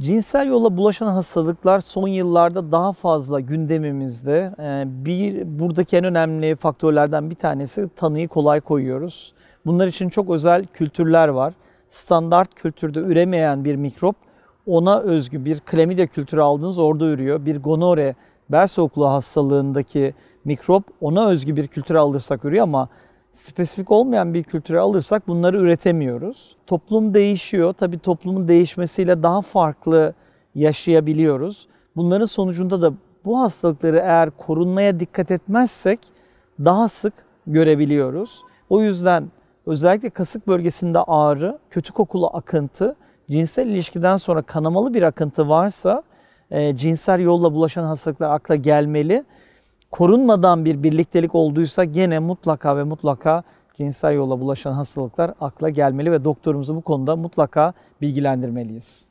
Cinsel yolla bulaşan hastalıklar son yıllarda daha fazla gündemimizde. Ee, bir buradaki en önemli faktörlerden bir tanesi tanıyı kolay koyuyoruz. Bunlar için çok özel kültürler var. Standart kültürde üremeyen bir mikrop ona özgü bir klamidya kültürü aldınız orada ürüyor. Bir gonore bel soğukluğu hastalığındaki mikrop ona özgü bir kültür alırsak ürüyor ama spesifik olmayan bir kültüre alırsak bunları üretemiyoruz. Toplum değişiyor. Tabii toplumun değişmesiyle daha farklı yaşayabiliyoruz. Bunların sonucunda da bu hastalıkları eğer korunmaya dikkat etmezsek daha sık görebiliyoruz. O yüzden özellikle kasık bölgesinde ağrı, kötü kokulu akıntı, cinsel ilişkiden sonra kanamalı bir akıntı varsa e, cinsel yolla bulaşan hastalıklar akla gelmeli korunmadan bir birliktelik olduysa gene mutlaka ve mutlaka cinsel yola bulaşan hastalıklar akla gelmeli ve doktorumuzu bu konuda mutlaka bilgilendirmeliyiz.